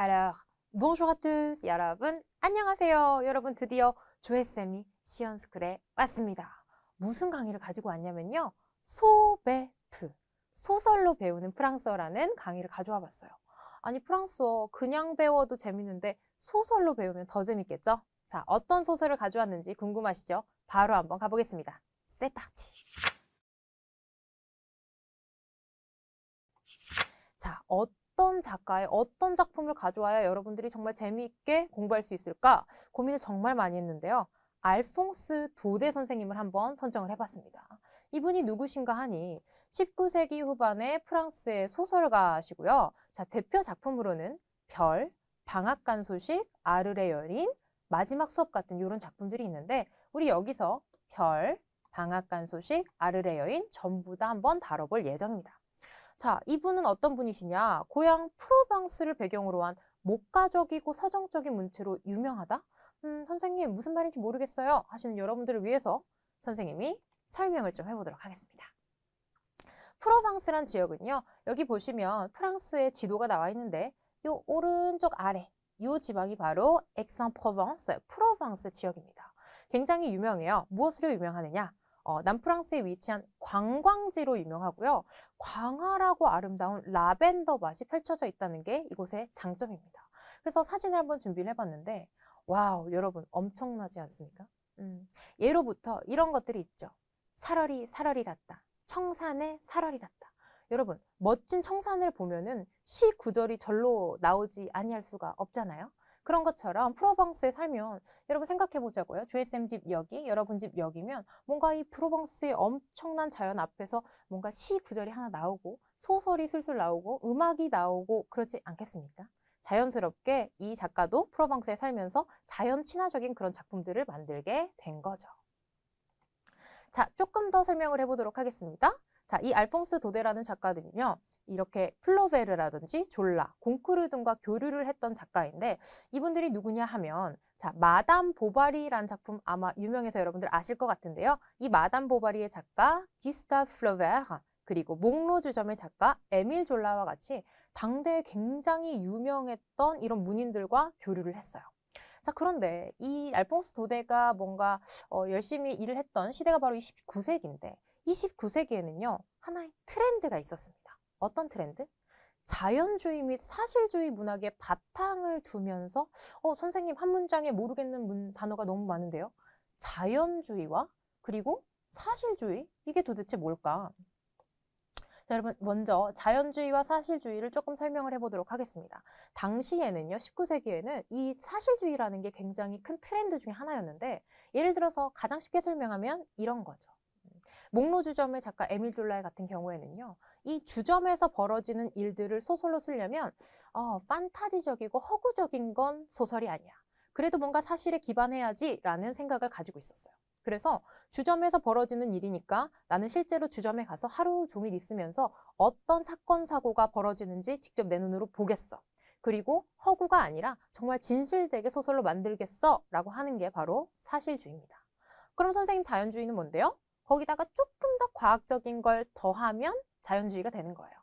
Alors, bonjour à tous, 여러분. 안녕하세요. 여러분, 드디어 조혜쌤이 시연스쿨에 왔습니다. 무슨 강의를 가지고 왔냐면요. 소베프, 소설로 배우는 프랑스어라는 강의를 가져와 봤어요. 아니, 프랑스어 그냥 배워도 재밌는데 소설로 배우면 더 재밌겠죠? 자, 어떤 소설을 가져왔는지 궁금하시죠? 바로 한번 가보겠습니다. C'est parti! 자, 어떤 어떤 작가의 어떤 작품을 가져와야 여러분들이 정말 재미있게 공부할 수 있을까 고민을 정말 많이 했는데요. 알퐁스 도대 선생님을 한번 선정을 해봤습니다. 이분이 누구신가 하니 19세기 후반의 프랑스의 소설가시고요. 자, 대표 작품으로는 별, 방앗간 소식, 아르레 여린 마지막 수업 같은 이런 작품들이 있는데 우리 여기서 별, 방앗간 소식, 아르레 여인 전부 다 한번 다뤄볼 예정입니다. 자, 이분은 어떤 분이시냐? 고향 프로방스를 배경으로 한 목가적이고 서정적인 문체로 유명하다? 음, 선생님 무슨 말인지 모르겠어요 하시는 여러분들을 위해서 선생님이 설명을 좀 해보도록 하겠습니다. 프로방스란 지역은요. 여기 보시면 프랑스의 지도가 나와 있는데 요 오른쪽 아래 요 지방이 바로 엑상프로방스, 프로방스 지역입니다. 굉장히 유명해요. 무엇으로 유명하느냐? 어, 남프랑스에 위치한 관광지로 유명하고요. 광활하고 아름다운 라벤더 맛이 펼쳐져 있다는 게 이곳의 장점입니다. 그래서 사진을 한번 준비를 해봤는데 와우 여러분 엄청나지 않습니까? 음, 예로부터 이런 것들이 있죠. 사러리사러리같다 청산에 사러리같다 여러분 멋진 청산을 보면은 시 구절이 절로 나오지 아니할 수가 없잖아요. 그런 것처럼 프로방스에 살면 여러분 생각해 보자고요. 조회쌤 집 여기, 여러분 집 여기면 뭔가 이 프로방스의 엄청난 자연 앞에서 뭔가 시 구절이 하나 나오고 소설이 술술 나오고 음악이 나오고 그렇지 않겠습니까? 자연스럽게 이 작가도 프로방스에 살면서 자연 친화적인 그런 작품들을 만들게 된 거죠. 자, 조금 더 설명을 해보도록 하겠습니다. 자, 이 알퐁스 도데라는 작가는요, 들 이렇게 플로베르라든지 졸라, 공크르 등과 교류를 했던 작가인데 이분들이 누구냐 하면 자 마담 보바리라는 작품 아마 유명해서 여러분들 아실 것 같은데요. 이 마담 보바리의 작가 기스타 플로베르 그리고 목로주점의 작가 에밀 졸라와 같이 당대에 굉장히 유명했던 이런 문인들과 교류를 했어요. 자 그런데 이 알퐁스 도대가 뭔가 어, 열심히 일을 했던 시대가 바로 29세기인데 29세기에는요 하나의 트렌드가 있었습니다. 어떤 트렌드? 자연주의 및 사실주의 문학의 바탕을 두면서 어, 선생님 한 문장에 모르겠는 문, 단어가 너무 많은데요. 자연주의와 그리고 사실주의 이게 도대체 뭘까? 자, 여러분 먼저 자연주의와 사실주의를 조금 설명을 해보도록 하겠습니다. 당시에는요, 19세기에는 이 사실주의라는 게 굉장히 큰 트렌드 중에 하나였는데 예를 들어서 가장 쉽게 설명하면 이런 거죠. 목로 주점의 작가 에밀 둘라이 같은 경우에는요. 이 주점에서 벌어지는 일들을 소설로 쓰려면 어, 판타지적이고 허구적인 건 소설이 아니야. 그래도 뭔가 사실에 기반해야지라는 생각을 가지고 있었어요. 그래서 주점에서 벌어지는 일이니까 나는 실제로 주점에 가서 하루 종일 있으면서 어떤 사건 사고가 벌어지는지 직접 내 눈으로 보겠어. 그리고 허구가 아니라 정말 진실되게 소설로 만들겠어라고 하는 게 바로 사실주의입니다. 그럼 선생님 자연주의는 뭔데요? 거기다가 조금 더 과학적인 걸 더하면 자연주의가 되는 거예요.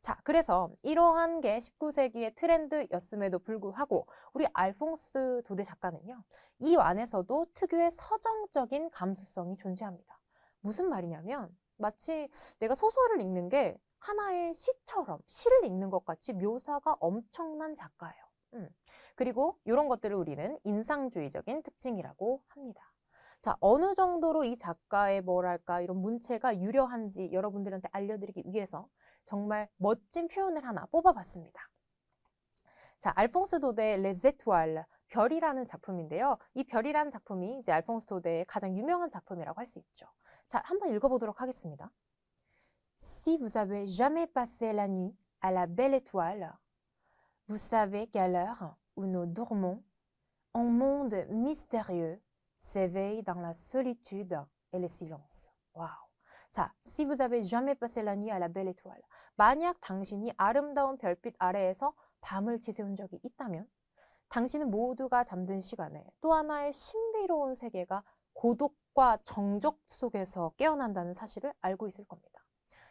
자, 그래서 이러한 게 19세기의 트렌드였음에도 불구하고 우리 알퐁스 도대 작가는요. 이 안에서도 특유의 서정적인 감수성이 존재합니다. 무슨 말이냐면 마치 내가 소설을 읽는 게 하나의 시처럼 시를 읽는 것 같이 묘사가 엄청난 작가예요. 음. 그리고 이런 것들을 우리는 인상주의적인 특징이라고 합니다. 자, 어느 정도로 이 작가의 뭐랄까 이런 문체가 유려한지 여러분들한테 알려드리기 위해서 정말 멋진 표현을 하나 뽑아봤습니다. 자, 알퐁스 도데 레제투알 별이라는 작품인데요. 이 별이라는 작품이 이제 알퐁스 도데의 가장 유명한 작품이라고 할 수 있죠. 자, 한번 읽어보도록 하겠습니다. Si vous avez jamais passé la nuit à la belle étoile, vous savez qu'à l'heure où nous dormons, un monde mystérieux s'éveille dans la solitude et le silence. 와우. 자, si vous avez jamais passé la nuit à la belle étoile. 만약 당신이 아름다운 별빛 아래에서 밤을 지새운 적이 있다면 당신은 모두가 잠든 시간에 또 하나의 신비로운 세계가 고독과 정적 속에서 깨어난다는 사실을 알고 있을 겁니다.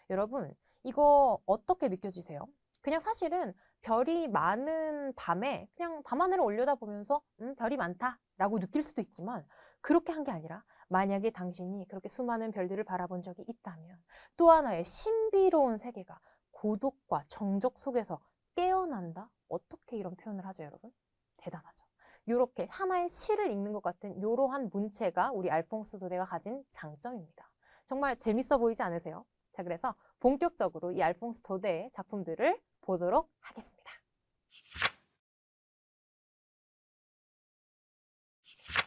여러분, 이거 어떻게 느껴지세요? 그냥 사실은 별이 많은 밤에 그냥 밤하늘을 올려다보면서 음, 별이 많다라고 느낄 수도 있지만 그렇게 한 게 아니라 만약에 당신이 그렇게 수많은 별들을 바라본 적이 있다면 또 하나의 신비로운 세계가 고독과 정적 속에서 깨어난다? 어떻게 이런 표현을 하죠, 여러분? 대단하죠. 이렇게 하나의 시를 읽는 것 같은 이러한 문체가 우리 알퐁스 도대가 가진 장점입니다. 정말 재밌어 보이지 않으세요? 자, 그래서 본격적으로 이 알퐁스 도대의 작품들을 보도록 하겠습니다.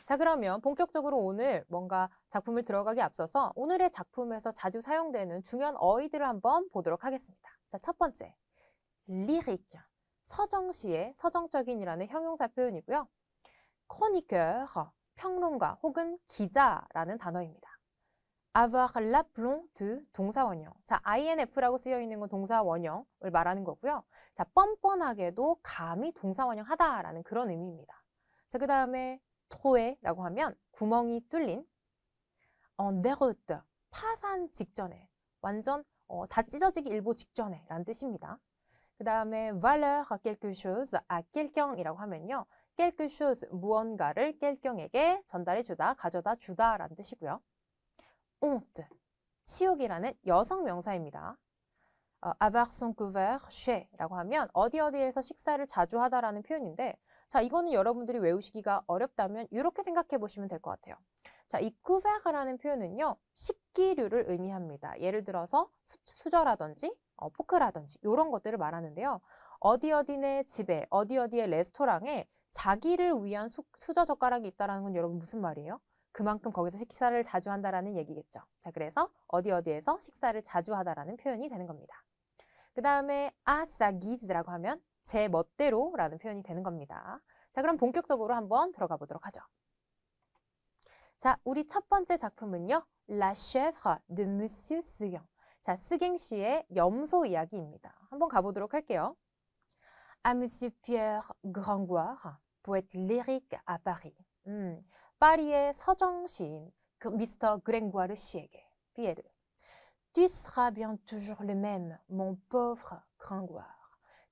자 그러면 본격적으로 오늘 뭔가 작품을 들어가기 앞서서 오늘의 작품에서 자주 사용되는 중요한 어휘들을 한번 보도록 하겠습니다. 자첫 번째, 리릭, 서정시의 서정적인이라는 형용사 표현이고요. 코니케, 평론가 혹은 기자라는 단어입니다. avoir l'aplomb de 동사 원형. 자, inf라고 쓰여 있는 건 동사 원형을 말하는 거고요. 자, 뻔뻔하게도 감히 동사 원형하다라는 그런 의미입니다. 자, 그 다음에 토에라고 하면 구멍이 뚫린 en 어, déroute, 파산 직전에 완전 어, 다 찢어지기 일보 직전에 라는 뜻입니다. 그 다음에 valeur quelque chose à 아, quelqu'un 이라고 하면요. quelque chose 무언가를 quelqu'un에게 전달해 주다, 가져다 주다 라는 뜻이고요. honte. 치욕이라는 여성 명사입니다. 어, avoir son couvert ché라고 하면 어디 어디에서 식사를 자주 하다라는 표현인데 자 이거는 여러분들이 외우시기가 어렵다면 이렇게 생각해 보시면 될 것 같아요. 자이 couvert라는 표현은요 식기류를 의미합니다. 예를 들어서 수, 저라든지 어, 포크라든지 이런 것들을 말하는데요. 어디 어디네 집에 어디 어디의 레스토랑에 자기를 위한 수, 수저 젓가락이 있다라는 건 여러분 무슨 말이에요? 그만큼 거기서 식사를 자주 한다라는 얘기겠죠. 자, 그래서 어디 어디에서 식사를 자주 하다라는 표현이 되는 겁니다. 그 다음에 아싸기즈라고 하면 제 멋대로라는 표현이 되는 겁니다. 자, 그럼 본격적으로 한번 들어가 보도록 하죠. 자, 우리 첫 번째 작품은요. La chèvre de Monsieur Seguin. 자, 스갱 씨의 염소 이야기입니다. 한번 가보도록 할게요. À 아, Monsieur Pierre Grangoire, poète lyrique à Paris. 음, 파리의 서정 시인 그 미스터 그랭구아르 씨에게 피에르 Tu seras bien toujours le même, mon pauvre Gringoire.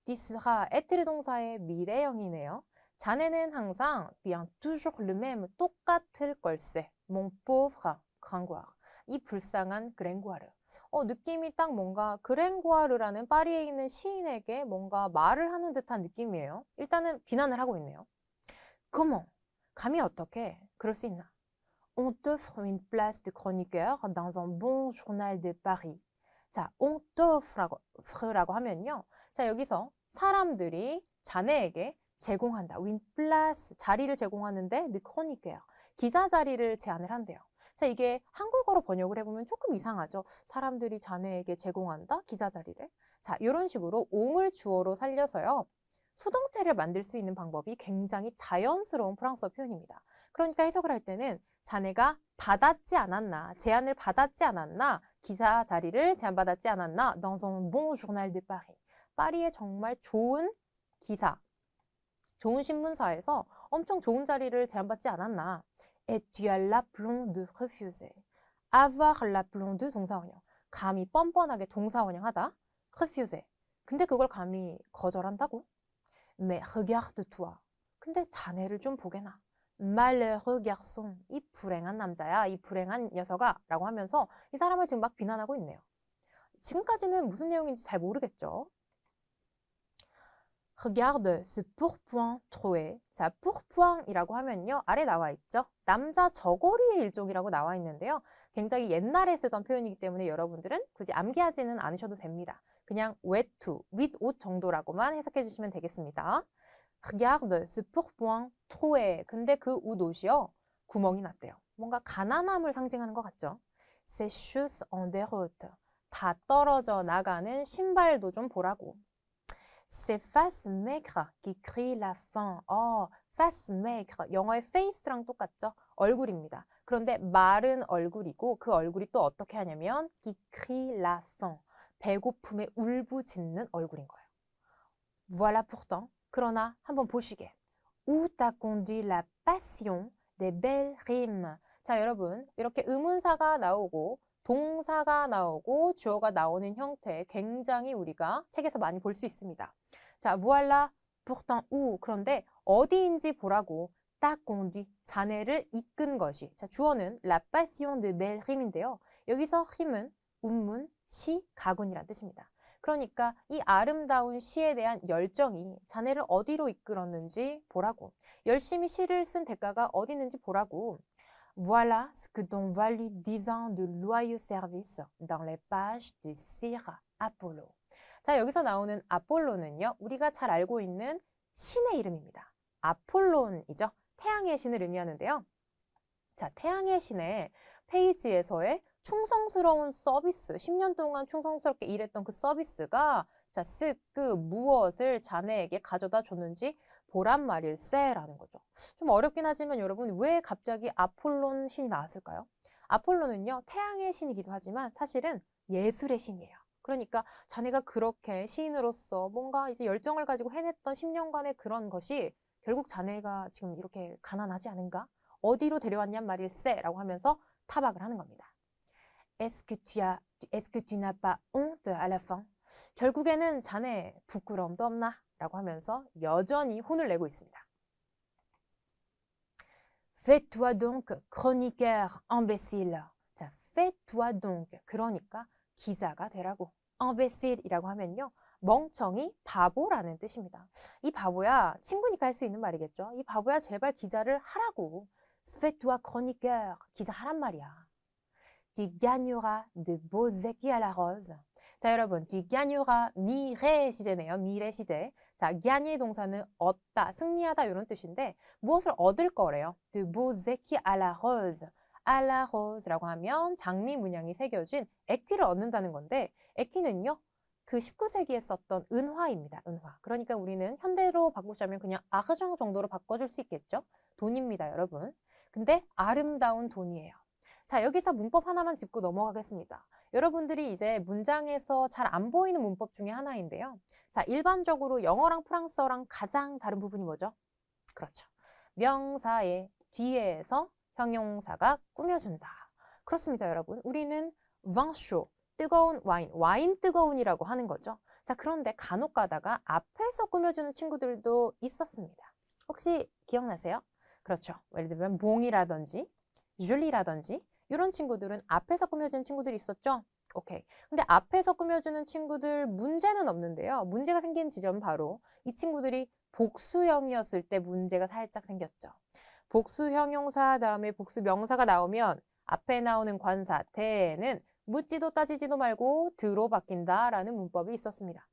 Tu seras 에트르 동사의 미래형이네요. 자네는 항상 bien toujours le même, 똑같을 걸세. mon pauvre Gringoire. 이 불쌍한 그랭구아르. 어, 느낌이 딱 뭔가 그랭구아르라는 파리에 있는 시인에게 뭔가 말을 하는 듯한 느낌이에요. 일단은 비난을 하고 있네요. 그머 감히 어떻게 그럴 수 있나? On t'offre une place de chroniqueur dans un bon journal de Paris. 자, on t'offre라고 하면요. 자, 여기서 사람들이 자네에게 제공한다. win plus 자리를 제공하는데 de chroniqueur. 기자 자리를 제안을 한대요. 자, 이게 한국어로 번역을 해보면 조금 이상하죠. 사람들이 자네에게 제공한다. 기자 자리를. 자, 이런 식으로 옹을 주어로 살려서요. 수동태를 만들 수 있는 방법이 굉장히 자연스러운 프랑스어 표현입니다. 그러니까 해석을 할 때는 자네가 받았지 않았나, 제안을 받았지 않았나, 기사 자리를 제안받았지 않았나, dans un bon journal de Paris. 파리의 정말 좋은 기사, 좋은 신문사에서 엄청 좋은 자리를 제안받지 않았나. Et tu as l'aplomb de refuser. avoir l'aplomb de 동사원형. 감히 뻔뻔하게 동사원형 하다. refuser. 근데 그걸 감히 거절한다고? Mais regarde-toi. 근데 자네를 좀 보게나. Malheureux garçon. 이 불행한 남자야. 이 불행한 녀석아. 라고 하면서 이 사람을 지금 막 비난하고 있네요. 지금까지는 무슨 내용인지 잘 모르겠죠. Regarde ce pourpoint troué. 자, pourpoint이라고 하면요. 아래 나와 있죠. 남자 저고리의 일종이라고 나와 있는데요. 굉장히 옛날에 쓰던 표현이기 때문에 여러분들은 굳이 암기하지는 않으셔도 됩니다. 그냥 외투, 윗옷 정도라고만 해석해 주시면 되겠습니다. Regarde ce pourpoint troué. 근데 그 옷이요. 구멍이 났대요. 뭔가 가난함을 상징하는 것 같죠? Ces shoes en déroute. 다 떨어져 나가는 신발도 좀 보라고. Ces faces maigres qui crient la faim. 어, face maigre. 영어의 face랑 똑같죠? 얼굴입니다. 그런데 마른 얼굴이고 그 얼굴이 또 어떻게 하냐면 qui crie la faim. 배고픔에 울부짖는 얼굴인 거예요. Voilà pourtant. 그러나 한번 보시게. Où t'a conduit la passion des belles rimes. 자, 여러분. 이렇게 의문사가 나오고 동사가 나오고 주어가 나오는 형태 굉장히 우리가 책에서 많이 볼 수 있습니다. 자, voilà pourtant où. 그런데 어디인지 보라고 t conduit. 자네를 이끈 것이. 자, 주어는 la passion des belles rimes인데요. 여기서 힘은 운문, 시, 가군이란 뜻입니다. 그러니까 이 아름다운 시에 대한 열정이 자네를 어디로 이끌었는지 보라고 열심히 시를 쓴 대가가 어디 있는지 보라고 Voilà ce que Don Valu dix ans de loyaux s e r v i c e dans les pages du Sir Apollo. 자, 여기서 나오는 아폴로는요, 우리가 잘 알고 있는 신의 이름입니다. 아폴론이죠. 태양의 신을 의미하는데요. 자, 태양의 신의 페이지에서의 충성스러운 서비스, 10년 동안 충성스럽게 일했던 그 서비스가 자, 쓱, 그, 무엇을 자네에게 가져다 줬는지 보란 말일세라는 거죠. 좀 어렵긴 하지만 여러분, 왜 갑자기 아폴론 신이 나왔을까요? 아폴론은요 태양의 신이기도 하지만 사실은 예술의 신이에요. 그러니까 자네가 그렇게 시인으로서 뭔가 이제 열정을 가지고 해냈던 10년간의 그런 것이 결국 자네가 지금 이렇게 가난하지 않은가? 어디로 데려왔냔 말일세라고 하면서 타박을 하는 겁니다. Est-ce que tu as, est-ce que tu n'as pas honte à la fin? 결국에는 자네 부끄러움도 없나? 라고 하면서 여전히 혼을 내고 있습니다. Fais-toi donc chroniqueur imbécile. 자, fais-toi donc 그러니까 기자가 되라고. imbécile이라고 하면요. 멍청이 바보라는 뜻입니다. 이 바보야 친구니까 할 수 있는 말이겠죠. 이 바보야 제발 기자를 하라고. fais-toi chroniqueur 기자 하란 말이야. tu gagneras de beaux équis à la rose. 자, 여러분, tu gagneras 미래 시제네요. 미래 시제. 자, gagner 동사는 얻다, 승리하다 이런 뜻인데 무엇을 얻을 거래요? de beaux équis à la rose. à la rose라고 하면 장미 문양이 새겨진 에퀴를 얻는다는 건데 에퀴는요. 그 19세기에 썼던 은화입니다. 은화. 그러니까 우리는 현대로 바꾸자면 그냥 아그정 정도로 바꿔줄 수 있겠죠? 돈입니다, 여러분. 근데 아름다운 돈이에요. 자, 여기서 문법 하나만 짚고 넘어가겠습니다. 여러분들이 이제 문장에서 잘 안 보이는 문법 중에 하나인데요. 자, 일반적으로 영어랑 프랑스어랑 가장 다른 부분이 뭐죠? 그렇죠. 명사의 뒤에서 형용사가 꾸며준다. 그렇습니다, 여러분. 우리는 vin 뜨거운 와인, 와인 뜨거운이라고 하는 거죠. 자, 그런데 간혹 가다가 앞에서 꾸며주는 친구들도 있었습니다. 혹시 기억나세요? 그렇죠. 예를 들면 봉이라든지 줄리라든지 이런 친구들은 앞에서 꾸며진 친구들이 있었죠? 오케이. 근데 앞에서 꾸며주는 친구들 문제는 없는데요. 문제가 생긴 지점 바로 이 친구들이 복수형이었을 때 문제가 살짝 생겼죠. 복수형 용사 다음에 복수 명사가 나오면 앞에 나오는 관사 대는 묻지도 따지지도 말고 드로 바뀐다라는 문법이 있었습니다.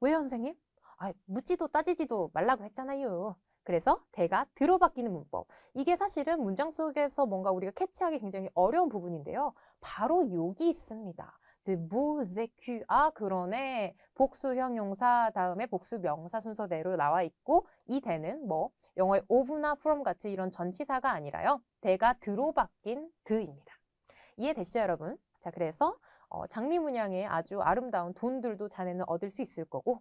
왜요 선생님? 아, 묻지도 따지지도 말라고 했잖아요. 그래서 대가 들어 바뀌는 문법. 이게 사실은 문장 속에서 뭔가 우리가 캐치하기 굉장히 어려운 부분인데요. 바로 여기 있습니다. de beaux écus 아 그러네 복수 형용사 다음에 복수 명사 순서대로 나와 있고 이 대는 뭐 영어의 of나 from 같은 이런 전치사가 아니라요 대가 들어 바뀐 드입니다 이해되시죠 여러분? 자 그래서 어, 장미 문양의 아주 아름다운 돈들도 자네는 얻을 수 있을 거고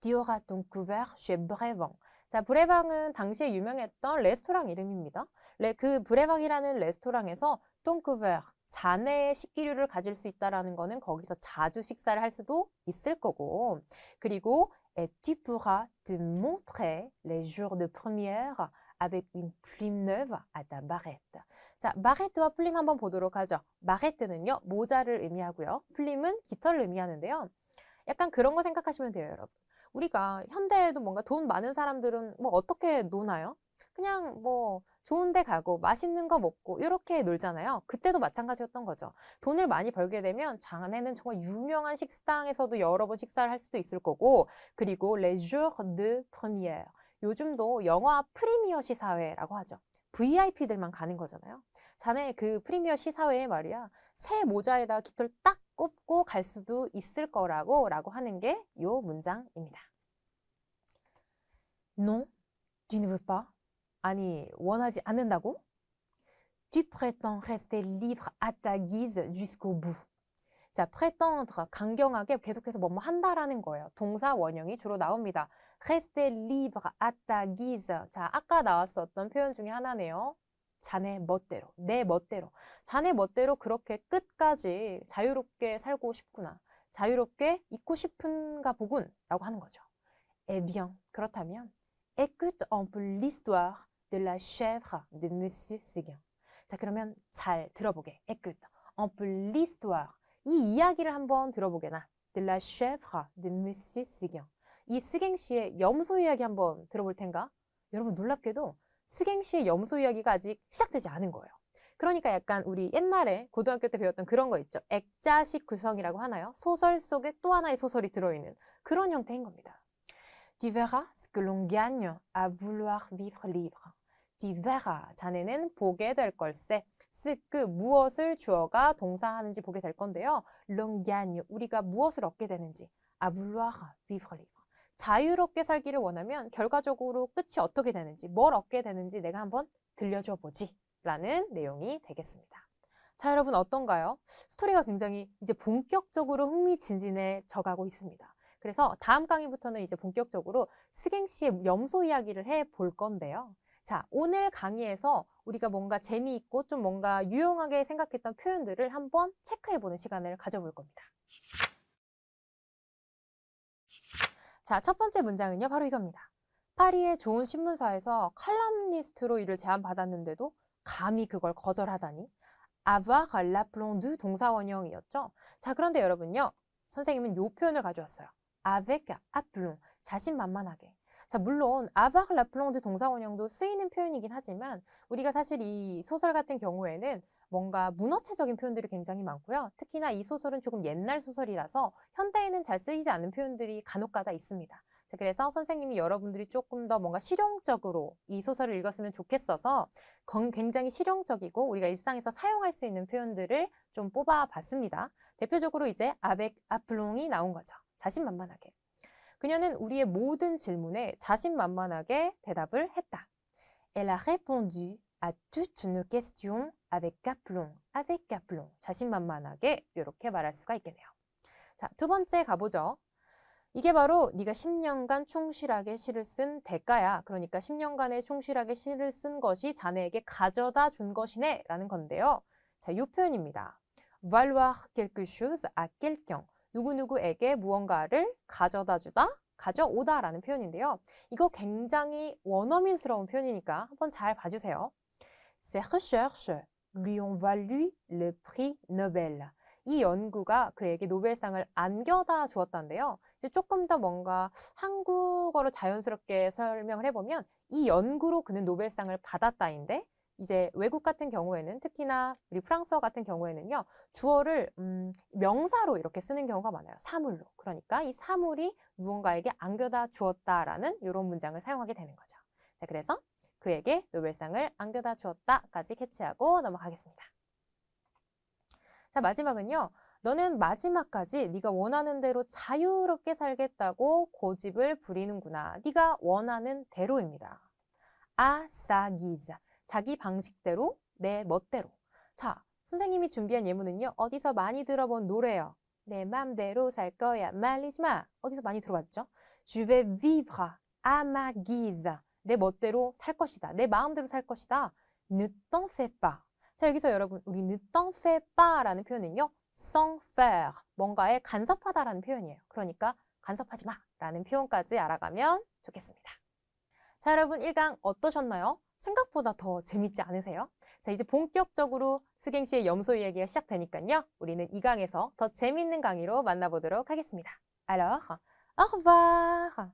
Dioraton couvert chez Brevent 자, 브레방은 당시에 유명했던 레스토랑 이름입니다. 레, 그 브레방이라는 레스토랑에서 똥쿠베자네의 식기류를 가질 수 있다라는 거는 거기서 자주 식사를 할 수도 있을 거고 그리고 et tu pourras te montrer les jours de première avec une plume neuve à ta barrette. 자, 바게트와 플림 한번 보도록 하죠. 바게트는요, 모자를 의미하고요. 플림은 깃털을 의미하는데요. 약간 그런 거 생각하시면 돼요, 여러분. 우리가 현대에도 뭔가 돈 많은 사람들은 뭐 어떻게 노나요? 그냥 뭐 좋은 데 가고 맛있는 거 먹고 이렇게 놀잖아요. 그때도 마찬가지였던 거죠. 돈을 많이 벌게 되면 장안에는 정말 유명한 식당에서도 여러 번 식사를 할 수도 있을 거고 그리고 레 e s jours d 요즘도 영화 프리미어 시사회라고 하죠. VIP들만 가는 거잖아요. 자네 그 프리미어 시사회에 말이야 새 모자에다 깃털 딱 꼽고 갈 수도 있을 거라고 라고 하는 게이 문장입니다. Non, tu ne veux pas. 아니, 원하지 않는다고? Tu prétends rester libre à ta guise jusqu'au bout. 자, prétendre, 강경하게 계속해서 뭐뭐 한다라는 거예요. 동사 원형이 주로 나옵니다. rester libre à ta guise. 자, 아까 나왔었던 표현 중에 하나네요. 자네 멋대로, 내 멋대로, 자네 멋대로 그렇게 끝까지 자유롭게 살고 싶구나. 자유롭게 있고 싶은가 보군. 라고 하는 거죠. Eh bien, 그렇다면, écoute un peu l'histoire de la chèvre de Monsieur Seguin. 자, 그러면 잘 들어보게. écoute un peu l'histoire. 이 이야기를 한번 들어보게나. de la chèvre de Monsieur Seguin. 이 스갱 씨의 염소 이야기 한번 들어볼 텐가? 여러분 놀랍게도 스갱시의 염소 이야기가 아직 시작되지 않은 거예요. 그러니까 약간 우리 옛날에 고등학교 때 배웠던 그런 거 있죠. 액자식 구성이라고 하나요? 소설 속에 또 하나의 소설이 들어있는 그런 형태인 겁니다. Tu verras ce que l'on gagne à vouloir vivre libre. Tu verras. 자네는 보게 될 걸세. 스그 무엇을 주어가 동사하는지 보게 될 건데요. l'on gagne. 우리가 무엇을 얻게 되는지. à vouloir vivre libre. 자유롭게 살기를 원하면 결과적으로 끝이 어떻게 되는지, 뭘 얻게 되는지 내가 한번 들려줘 보지 라는 내용이 되겠습니다. 자, 여러분 어떤가요? 스토리가 굉장히 이제 본격적으로 흥미진진해져 가고 있습니다. 그래서 다음 강의부터는 이제 본격적으로 스갱 씨의 염소 이야기를 해 볼 건데요. 자, 오늘 강의에서 우리가 뭔가 재미있고 좀 뭔가 유용하게 생각했던 표현들을 한번 체크해 보는 시간을 가져볼 겁니다. 자, 첫 번째 문장은요, 바로 이겁니다. 파리의 좋은 신문사에서 칼럼니스트로 일을 제안받았는데도 감히 그걸 거절하다니. avoir la plonde 동사원형이었죠. 자, 그런데 여러분요. 선생님은 요 표현을 가져왔어요. avec a plomb, 자신만만하게. 자, 물론 avoir la plonde 동사원형도 쓰이는 표현이긴 하지만 우리가 사실 이 소설 같은 경우에는 뭔가 문어체적인 표현들이 굉장히 많고요. 특히나 이 소설은 조금 옛날 소설이라서 현대에는 잘 쓰이지 않는 표현들이 간혹가다 있습니다. 그래서 선생님이 여러분들이 조금 더 뭔가 실용적으로 이 소설을 읽었으면 좋겠어서 굉장히 실용적이고 우리가 일상에서 사용할 수 있는 표현들을 좀 뽑아봤습니다. 대표적으로 이제 아벡 아플롱이 나온 거죠. 자신만만하게. 그녀는 우리의 모든 질문에 자신만만하게 대답을 했다. Elle a répondu à toutes nos questions avec aplomb, avec aplomb. 자신만만하게 이렇게 말할 수가 있겠네요. 자, 두 번째 가보죠. 이게 바로 네가 10년간 충실하게 시를 쓴 대가야. 그러니까 10년간의 충실하게 시를 쓴 것이 자네에게 가져다 준 것이네 라는 건데요. 자, 이 표현입니다. valoir quelque chose à quelqu'un. 누구누구에게 무언가를 가져다 주다, 가져오다 라는 표현인데요. 이거 굉장히 원어민스러운 표현이니까 한번 잘 봐주세요. Ses recherches lui ont valu le prix Nobel. 이 연구가 그에게 노벨상을 안겨다 주었다는데요. 이제 조금 더 뭔가 한국어로 자연스럽게 설명을 해보면 이 연구로 그는 노벨상을 받았다인데 이제 외국 같은 경우에는 특히나 우리 프랑스어 같은 경우에는요 주어를 음, 명사로 이렇게 쓰는 경우가 많아요 사물로 그러니까 이 사물이 무언가에게 안겨다 주었다라는 이런 문장을 사용하게 되는 거죠 자 그래서 그에게 노벨상을 안겨다 주었다까지 캐치하고 넘어가겠습니다. 자, 마지막은요. 너는 마지막까지 네가 원하는 대로 자유롭게 살겠다고 고집을 부리는구나. 네가 원하는 대로입니다. 아싸기자. 자기 방식대로, 내 멋대로. 자, 선생님이 준비한 예문은요. 어디서 많이 들어본 노래요. 내 맘대로 살 거야. 말리지 마. 어디서 많이 들어봤죠? Je vais vivre à ma guise. 내 멋대로 살 것이다. 내 마음대로 살 것이다. 늦던 t 빠 자, 여기서 여러분, 우리 늦던 t 빠라는 표현은요. sans faire, 뭔가에 간섭하다라는 표현이에요. 그러니까 간섭하지 마라는 표현까지 알아가면 좋겠습니다. 자, 여러분 1강 어떠셨나요? 생각보다 더 재밌지 않으세요? 자, 이제 본격적으로 스갱씨의 염소 이야기가 시작되니까요. 우리는 2강에서 더 재밌는 강의로 만나보도록 하겠습니다. Alors, au revoir!